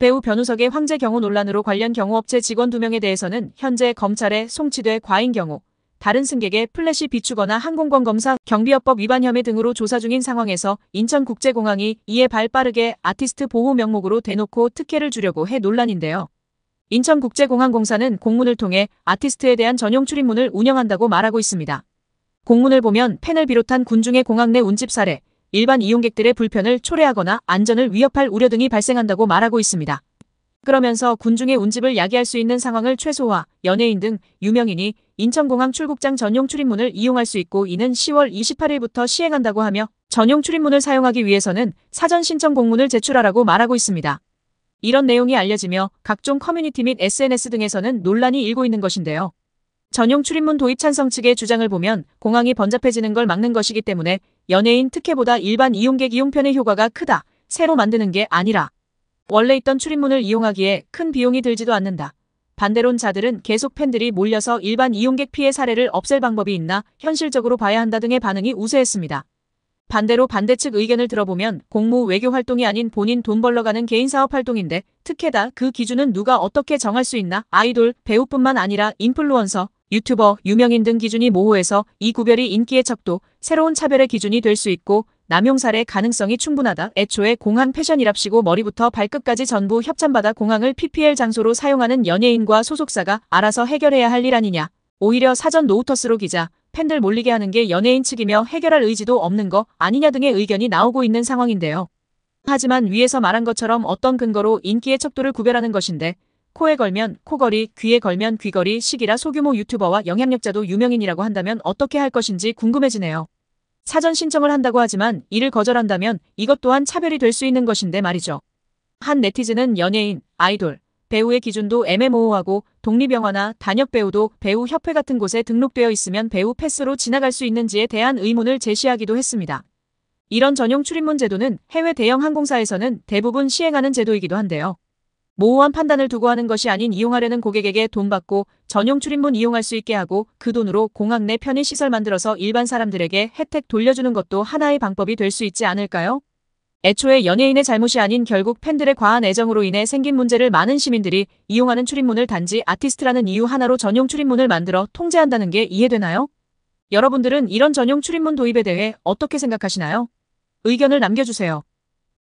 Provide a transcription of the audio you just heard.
배우 변우석의 황제 경호 논란으로 관련 경호업체 직원 2명에 대해서는 현재 검찰에 송치돼 과잉 경호, 다른 승객의 플래시 비추거나 항공권 검사, 경비업법 위반 혐의 등으로 조사 중인 상황에서 인천국제공항이 이에 발빠르게 아티스트 보호 명목으로 대놓고 특혜를 주려고 해 논란인데요. 인천국제공항공사는 공문을 통해 아티스트에 대한 전용 출입문을 운영한다고 말하고 있습니다. 공문을 보면 팬을 비롯한 군중의 공항 내 운집 사례, 일반 이용객들의 불편을 초래하거나 안전을 위협할 우려 등이 발생한다고 말하고 있습니다. 그러면서 군중의 운집을 야기할 수 있는 상황을 최소화, 연예인 등 유명인이 인천공항 출국장 전용 출입문을 이용할 수 있고 이는 10월 28일부터 시행한다고 하며 전용 출입문을 사용하기 위해서는 사전 신청 공문을 제출하라고 말하고 있습니다. 이런 내용이 알려지며 각종 커뮤니티 및 SNS 등에서는 논란이 일고 있는 것인데요. 전용 출입문 도입 찬성 측의 주장을 보면 공항이 번잡해지는 걸 막는 것이기 때문에 연예인 특혜보다 일반 이용객 이용편의 효과가 크다. 새로 만드는 게 아니라 원래 있던 출입문을 이용하기에 큰 비용이 들지도 않는다. 반대론 자들은 계속 팬들이 몰려서 일반 이용객 피해 사례를 없앨 방법이 있나 현실적으로 봐야 한다 등의 반응이 우세했습니다. 반대로 반대측 의견을 들어보면 공무 외교 활동이 아닌 본인 돈 벌러가는 개인 사업 활동인데 특혜다 그 기준은 누가 어떻게 정할 수 있나 아이돌 배우뿐만 아니라 인플루언서 유튜버, 유명인 등 기준이 모호해서 이 구별이 인기의 척도 새로운 차별의 기준이 될 수 있고 남용 사례 가능성이 충분하다. 애초에 공항 패션이랍시고 머리부터 발끝까지 전부 협찬받아 공항을 PPL 장소로 사용하는 연예인과 소속사가 알아서 해결해야 할 일 아니냐. 오히려 사전 노우터스로 기자, 팬들 몰리게 하는 게 연예인 측이며 해결할 의지도 없는 거 아니냐 등의 의견이 나오고 있는 상황인데요. 하지만 위에서 말한 것처럼 어떤 근거로 인기의 척도를 구별하는 것인데 코에 걸면 코걸이, 귀에 걸면 귀걸이 식이라 소규모 유튜버와 영향력자도 유명인이라고 한다면 어떻게 할 것인지 궁금해지네요. 사전 신청을 한다고 하지만 이를 거절한다면 이것 또한 차별이 될 수 있는 것인데 말이죠. 한 네티즌은 연예인, 아이돌, 배우의 기준도 애매모호하고 독립영화나 단역배우도 배우협회 같은 곳에 등록되어 있으면 배우 패스로 지나갈 수 있는지에 대한 의문을 제시하기도 했습니다. 이런 전용 출입문 제도는 해외 대형 항공사에서는 대부분 시행하는 제도이기도 한데요. 모호한 판단을 두고 하는 것이 아닌 이용하려는 고객에게 돈 받고 전용 출입문 이용할 수 있게 하고 그 돈으로 공항 내 편의시설 만들어서 일반 사람들에게 혜택 돌려주는 것도 하나의 방법이 될 수 있지 않을까요? 애초에 연예인의 잘못이 아닌 결국 팬들의 과한 애정으로 인해 생긴 문제를 많은 시민들이 이용하는 출입문을 단지 아티스트라는 이유 하나로 전용 출입문을 만들어 통제한다는 게 이해되나요? 여러분들은 이런 전용 출입문 도입에 대해 어떻게 생각하시나요? 의견을 남겨주세요.